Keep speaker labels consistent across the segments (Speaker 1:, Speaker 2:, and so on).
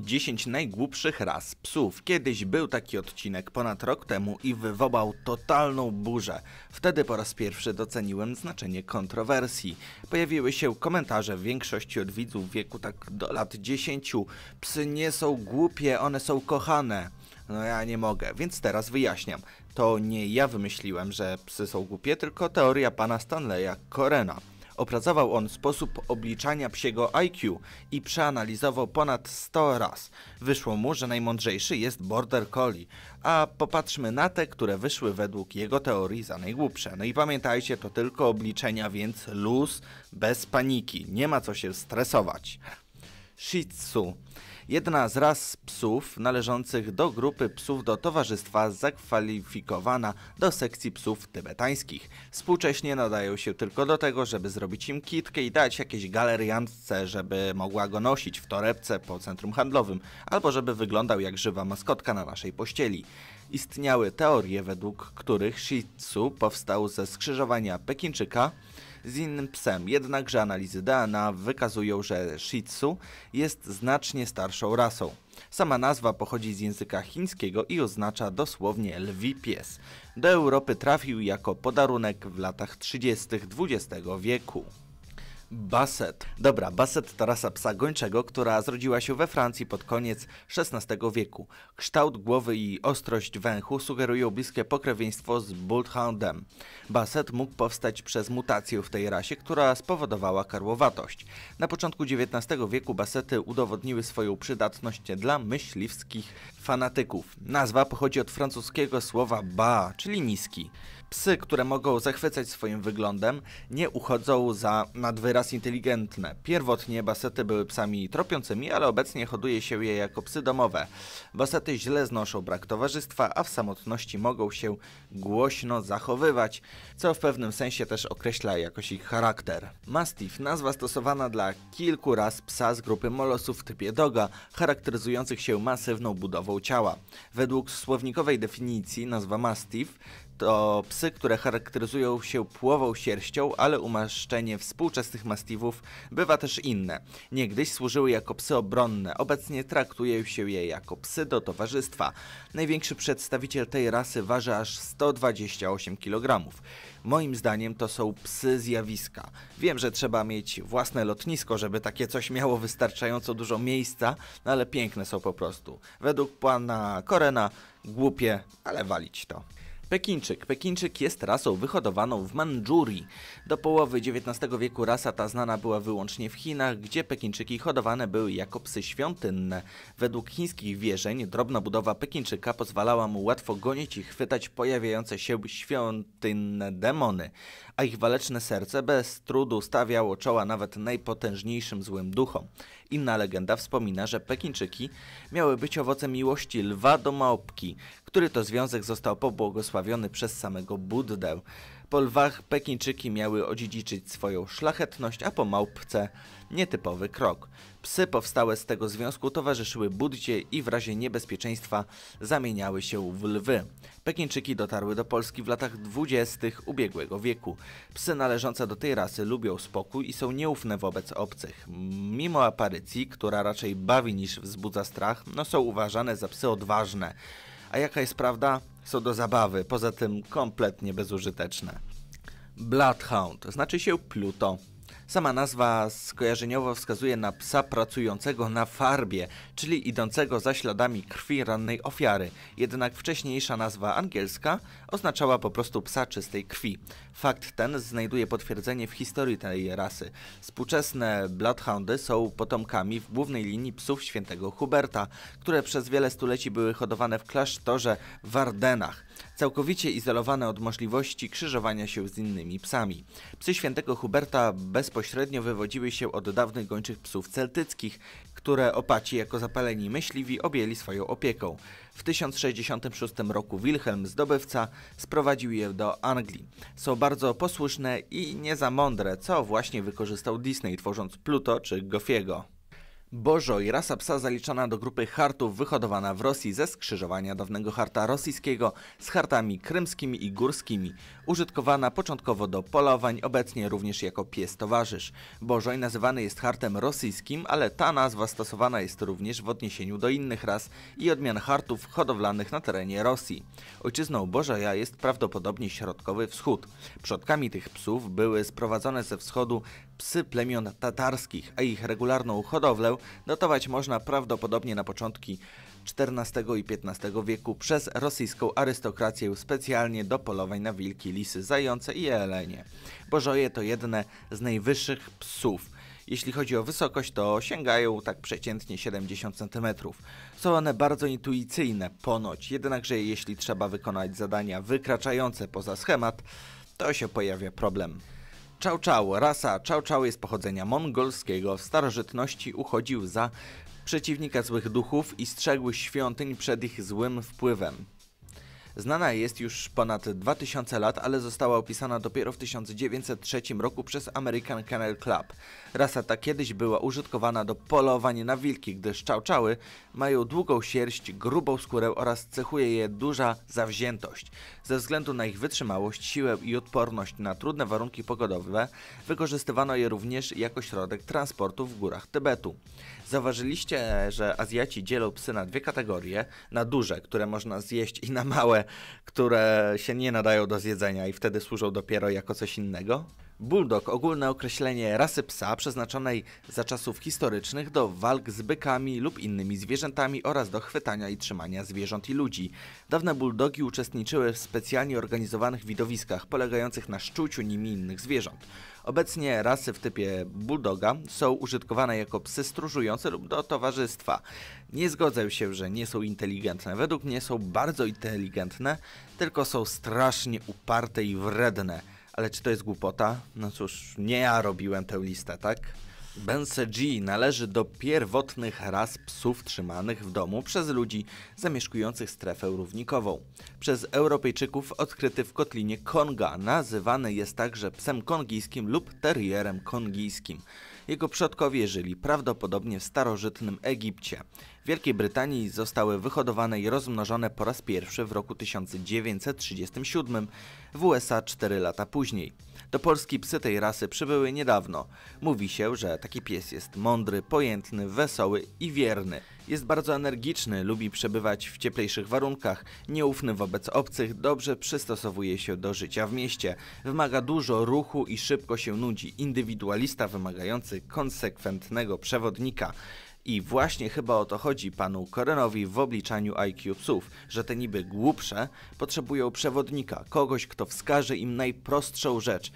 Speaker 1: 10 najgłupszych raz psów. Kiedyś był taki odcinek ponad rok temu i wywołał totalną burzę. Wtedy po raz pierwszy doceniłem znaczenie kontrowersji. Pojawiły się komentarze w większości od widzów wieku tak do lat 10. Psy nie są głupie, one są kochane. No ja nie mogę, więc teraz wyjaśniam. To nie ja wymyśliłem, że psy są głupie, tylko teoria pana Stanleya Corena. Opracował on sposób obliczania psiego IQ i przeanalizował ponad 100 raz. Wyszło mu, że najmądrzejszy jest Border Collie, a popatrzmy na te, które wyszły według jego teorii za najgłupsze. No i pamiętajcie, to tylko obliczenia, więc luz, bez paniki, nie ma co się stresować. Shih Tzu. Jedna z ras psów należących do grupy psów do towarzystwa zakwalifikowana do sekcji psów tybetańskich. Współcześnie nadają się tylko do tego, żeby zrobić im kitkę i dać jakieś galeriantce, żeby mogła go nosić w torebce po centrum handlowym, albo żeby wyglądał jak żywa maskotka na naszej pościeli. Istniały teorie, według których Shih Tzu powstał ze skrzyżowania Pekinczyka, z innym psem, jednakże analizy DNA wykazują, że Shih Tzu jest znacznie starszą rasą. Sama nazwa pochodzi z języka chińskiego i oznacza dosłownie lwi pies. Do Europy trafił jako podarunek w latach 30. XX wieku. Basset. Dobra, Basset to rasa psa gończego, która zrodziła się we Francji pod koniec XVI wieku. Kształt głowy i ostrość węchu sugerują bliskie pokrewieństwo z Bullhoundem. Basset mógł powstać przez mutację w tej rasie, która spowodowała karłowatość. Na początku XIX wieku Bassety udowodniły swoją przydatność dla myśliwskich fanatyków. Nazwa pochodzi od francuskiego słowa ba, czyli niski. Psy, które mogą zachwycać swoim wyglądem, nie uchodzą za nadwyraz inteligentne. Pierwotnie basety były psami tropiącymi, ale obecnie hoduje się je jako psy domowe. Basety źle znoszą brak towarzystwa, a w samotności mogą się głośno zachowywać, co w pewnym sensie też określa jakoś ich charakter. Mastiff, nazwa stosowana dla kilku raz psa z grupy molosów w typie doga, charakteryzujących się masywną budową ciała. Według słownikowej definicji nazwa mastiff to psy, które charakteryzują się płową sierścią, ale umaszczenie współczesnych mastiwów bywa też inne. Niegdyś służyły jako psy obronne, obecnie traktuje się je jako psy do towarzystwa. Największy przedstawiciel tej rasy waży aż 128 kg. Moim zdaniem to są psy zjawiska. Wiem, że trzeba mieć własne lotnisko, żeby takie coś miało wystarczająco dużo miejsca, no ale piękne są po prostu. Według pana Korena głupie, ale walić to. Pekinczyk. Pekinczyk jest rasą wyhodowaną w Mandżurii. Do połowy XIX wieku rasa ta znana była wyłącznie w Chinach, gdzie Pekinczyki hodowane były jako psy świątynne. Według chińskich wierzeń drobna budowa Pekinczyka pozwalała mu łatwo gonić i chwytać pojawiające się świątynne demony, a ich waleczne serce bez trudu stawiało czoła nawet najpotężniejszym złym duchom. Inna legenda wspomina, że Pekinczyki miały być owocem miłości lwa do małpki, który to związek został pobłogosławiony przez samego Buddę. Po lwach Pekinczyki miały odziedziczyć swoją szlachetność, a po małpce nietypowy krok. Psy powstałe z tego związku towarzyszyły Buddzie i w razie niebezpieczeństwa zamieniały się w lwy. Pekinczyki dotarły do Polski w latach dwudziestych ubiegłego wieku. Psy należące do tej rasy lubią spokój i są nieufne wobec obcych. Mimo aparycji, która raczej bawi niż wzbudza strach, no są uważane za psy odważne. A jaka jest prawda? Są do zabawy, poza tym kompletnie bezużyteczne. Bloodhound znaczy się Pluto. Sama nazwa skojarzeniowo wskazuje na psa pracującego na farbie, czyli idącego za śladami krwi rannej ofiary. Jednak wcześniejsza nazwa angielska oznaczała po prostu psa czystej krwi. Fakt ten znajduje potwierdzenie w historii tej rasy. Współczesne bloodhoundy są potomkami w głównej linii psów świętego Huberta, które przez wiele stuleci były hodowane w klasztorze w Ardenach całkowicie izolowane od możliwości krzyżowania się z innymi psami. Psy świętego Huberta bezpośrednio wywodziły się od dawnych gończych psów celtyckich, które opaci jako zapaleni myśliwi objęli swoją opieką. W 1066 roku Wilhelm zdobywca sprowadził je do Anglii. Są bardzo posłuszne i nie za mądre, co właśnie wykorzystał Disney tworząc Pluto czy Gofiego. Bożoj, rasa psa zaliczana do grupy hartów wyhodowana w Rosji ze skrzyżowania dawnego harta rosyjskiego z hartami krymskimi i górskimi. Użytkowana początkowo do polowań, obecnie również jako pies towarzysz. Bożoj nazywany jest hartem rosyjskim, ale ta nazwa stosowana jest również w odniesieniu do innych ras i odmian hartów hodowlanych na terenie Rosji. Ojczyzną Bożoja jest prawdopodobnie Środkowy Wschód. Przodkami tych psów były sprowadzone ze wschodu psy plemion tatarskich, a ich regularną hodowlę notować można prawdopodobnie na początki XIV i XV wieku przez rosyjską arystokrację specjalnie do polowań na wilki, lisy, zające i jelenie. Bożoje to jedne z najwyższych psów. Jeśli chodzi o wysokość, to sięgają tak przeciętnie 70 cm. Są one bardzo intuicyjne, ponoć, jednakże jeśli trzeba wykonać zadania wykraczające poza schemat, to się pojawia problem. Czał rasa czał czał jest pochodzenia mongolskiego. W starożytności uchodził za przeciwnika złych duchów i strzegł świątyń przed ich złym wpływem. Znana jest już ponad 2000 lat, ale została opisana dopiero w 1903 roku przez American Kennel Club. Rasa ta kiedyś była użytkowana do polowania na wilki, gdyż czałczały mają długą sierść, grubą skórę oraz cechuje je duża zawziętość. Ze względu na ich wytrzymałość, siłę i odporność na trudne warunki pogodowe, wykorzystywano je również jako środek transportu w górach Tybetu. Zauważyliście, że Azjaci dzielą psy na dwie kategorie. Na duże, które można zjeść i na małe, które się nie nadają do zjedzenia i wtedy służą dopiero jako coś innego? Bulldog, ogólne określenie rasy psa przeznaczonej za czasów historycznych do walk z bykami lub innymi zwierzętami oraz do chwytania i trzymania zwierząt i ludzi. Dawne bulldogi uczestniczyły w specjalnie organizowanych widowiskach polegających na szczuciu nimi innych zwierząt. Obecnie rasy w typie bulldoga są użytkowane jako psy stróżujące lub do towarzystwa. Nie zgodzę się, że nie są inteligentne. Według mnie są bardzo inteligentne, tylko są strasznie uparte i wredne. Ale czy to jest głupota? No cóż, nie ja robiłem tę listę, tak? Bense G należy do pierwotnych ras psów trzymanych w domu przez ludzi zamieszkujących strefę równikową. Przez Europejczyków odkryty w kotlinie Konga, nazywany jest także psem kongijskim lub terrierem kongijskim. Jego przodkowie żyli prawdopodobnie w starożytnym Egipcie. W Wielkiej Brytanii zostały wyhodowane i rozmnożone po raz pierwszy w roku 1937, w USA 4 lata później. Do Polski psy tej rasy przybyły niedawno. Mówi się, że taki pies jest mądry, pojętny, wesoły i wierny. Jest bardzo energiczny, lubi przebywać w cieplejszych warunkach, nieufny wobec obcych, dobrze przystosowuje się do życia w mieście. Wymaga dużo ruchu i szybko się nudzi. Indywidualista wymagający konsekwentnego przewodnika. I właśnie chyba o to chodzi panu Korenowi w obliczaniu IQ psów, że te niby głupsze potrzebują przewodnika, kogoś, kto wskaże im najprostszą rzecz.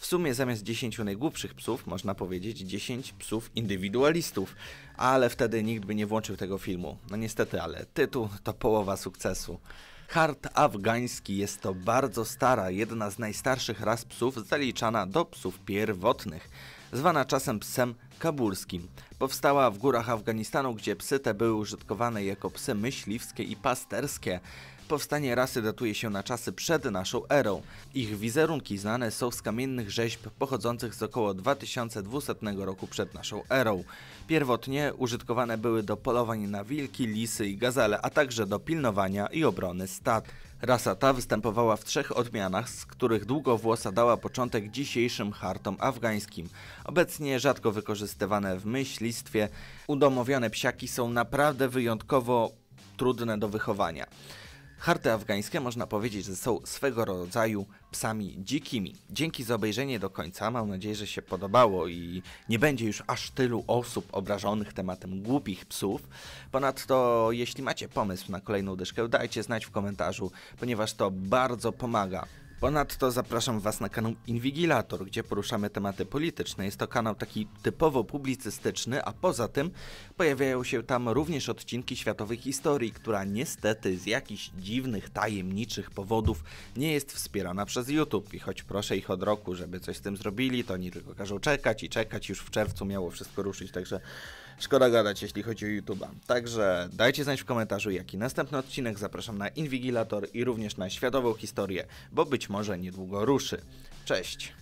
Speaker 1: W sumie zamiast 10 najgłupszych psów można powiedzieć 10 psów indywidualistów, ale wtedy nikt by nie włączył tego filmu. No niestety, ale tytuł to połowa sukcesu. Hart afgański jest to bardzo stara, jedna z najstarszych ras psów zaliczana do psów pierwotnych, zwana czasem psem kabulskim. Powstała w górach Afganistanu, gdzie psy te były użytkowane jako psy myśliwskie i pasterskie powstanie rasy datuje się na czasy przed naszą erą. Ich wizerunki znane są z kamiennych rzeźb pochodzących z około 2200 roku przed naszą erą. Pierwotnie użytkowane były do polowań na wilki, lisy i gazele, a także do pilnowania i obrony stad. Rasa ta występowała w trzech odmianach, z których długowłosa dała początek dzisiejszym hartom afgańskim. Obecnie rzadko wykorzystywane w myślistwie, udomowione psiaki są naprawdę wyjątkowo trudne do wychowania. Harty afgańskie można powiedzieć, że są swego rodzaju psami dzikimi. Dzięki za obejrzenie do końca. Mam nadzieję, że się podobało i nie będzie już aż tylu osób obrażonych tematem głupich psów. Ponadto, jeśli macie pomysł na kolejną dyszkę, dajcie znać w komentarzu, ponieważ to bardzo pomaga Ponadto zapraszam Was na kanał Inwigilator, gdzie poruszamy tematy polityczne. Jest to kanał taki typowo publicystyczny, a poza tym pojawiają się tam również odcinki światowej historii, która niestety z jakichś dziwnych, tajemniczych powodów nie jest wspierana przez YouTube. I choć proszę ich od roku, żeby coś z tym zrobili, to oni tylko każą czekać i czekać. Już w czerwcu miało wszystko ruszyć, także Szkoda gadać, jeśli chodzi o YouTube'a. Także dajcie znać w komentarzu, jaki następny odcinek. Zapraszam na Inwigilator i również na światową historię, bo być może niedługo ruszy. Cześć!